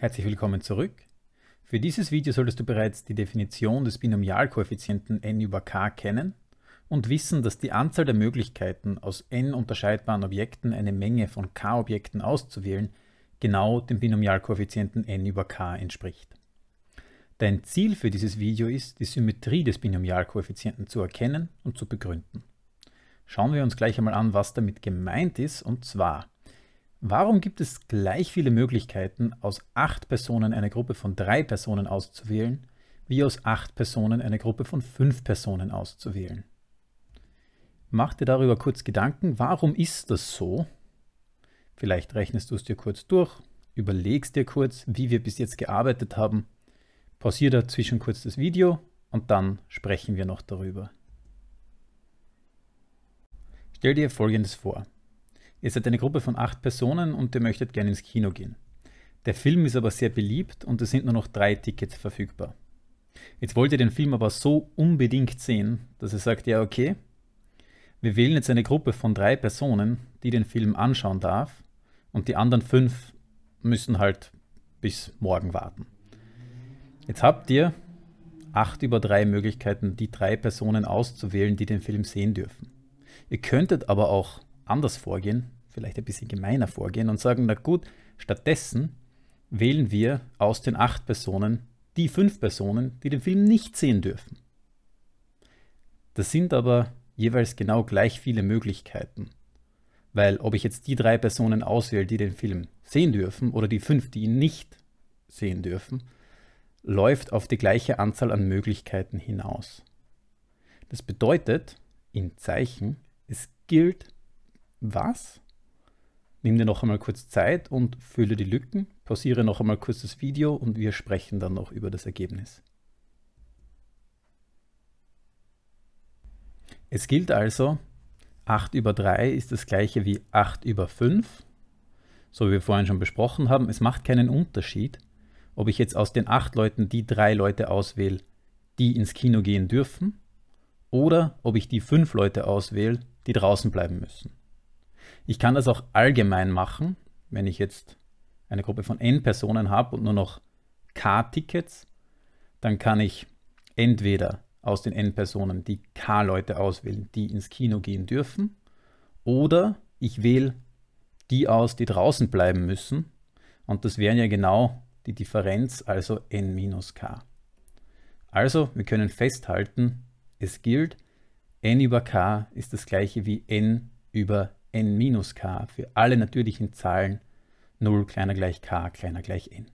Herzlich willkommen zurück. Für dieses Video solltest du bereits die Definition des Binomialkoeffizienten n über k kennen und wissen, dass die Anzahl der Möglichkeiten, aus n unterscheidbaren Objekten eine Menge von k Objekten auszuwählen, genau dem Binomialkoeffizienten n über k entspricht. Dein Ziel für dieses Video ist, die Symmetrie des Binomialkoeffizienten zu erkennen und zu begründen. Schauen wir uns gleich einmal an, was damit gemeint ist, und zwar – Warum gibt es gleich viele Möglichkeiten, aus acht Personen eine Gruppe von drei Personen auszuwählen, wie aus acht Personen eine Gruppe von fünf Personen auszuwählen? Mach dir darüber kurz Gedanken, warum ist das so? Vielleicht rechnest du es dir kurz durch, überlegst dir kurz, wie wir bis jetzt gearbeitet haben, pausier dazwischen kurz das Video und dann sprechen wir noch darüber. Stell dir Folgendes vor. Ihr seid eine Gruppe von acht Personen und ihr möchtet gerne ins Kino gehen. Der Film ist aber sehr beliebt und es sind nur noch drei Tickets verfügbar. Jetzt wollt ihr den Film aber so unbedingt sehen, dass ihr sagt, ja okay, wir wählen jetzt eine Gruppe von drei Personen, die den Film anschauen darf und die anderen fünf müssen halt bis morgen warten. Jetzt habt ihr acht über drei Möglichkeiten, die drei Personen auszuwählen, die den Film sehen dürfen. Ihr könntet aber auch anders vorgehen vielleicht ein bisschen gemeiner vorgehen und sagen, na gut, stattdessen wählen wir aus den acht Personen die fünf Personen, die den Film nicht sehen dürfen. Das sind aber jeweils genau gleich viele Möglichkeiten. Weil ob ich jetzt die drei Personen auswähle, die den Film sehen dürfen, oder die fünf, die ihn nicht sehen dürfen, läuft auf die gleiche Anzahl an Möglichkeiten hinaus. Das bedeutet, in Zeichen, es gilt was? Nimm dir noch einmal kurz Zeit und fülle die Lücken, pausiere noch einmal kurz das Video und wir sprechen dann noch über das Ergebnis. Es gilt also, 8 über 3 ist das gleiche wie 8 über 5, so wie wir vorhin schon besprochen haben. Es macht keinen Unterschied, ob ich jetzt aus den 8 Leuten die 3 Leute auswähle, die ins Kino gehen dürfen, oder ob ich die 5 Leute auswähle, die draußen bleiben müssen. Ich kann das auch allgemein machen, wenn ich jetzt eine Gruppe von n Personen habe und nur noch k-Tickets, dann kann ich entweder aus den n Personen die k-Leute auswählen, die ins Kino gehen dürfen, oder ich wähle die aus, die draußen bleiben müssen. Und das wären ja genau die Differenz, also n minus k. Also, wir können festhalten, es gilt, n über k ist das gleiche wie n über k n minus k für alle natürlichen Zahlen 0 kleiner gleich k kleiner gleich n.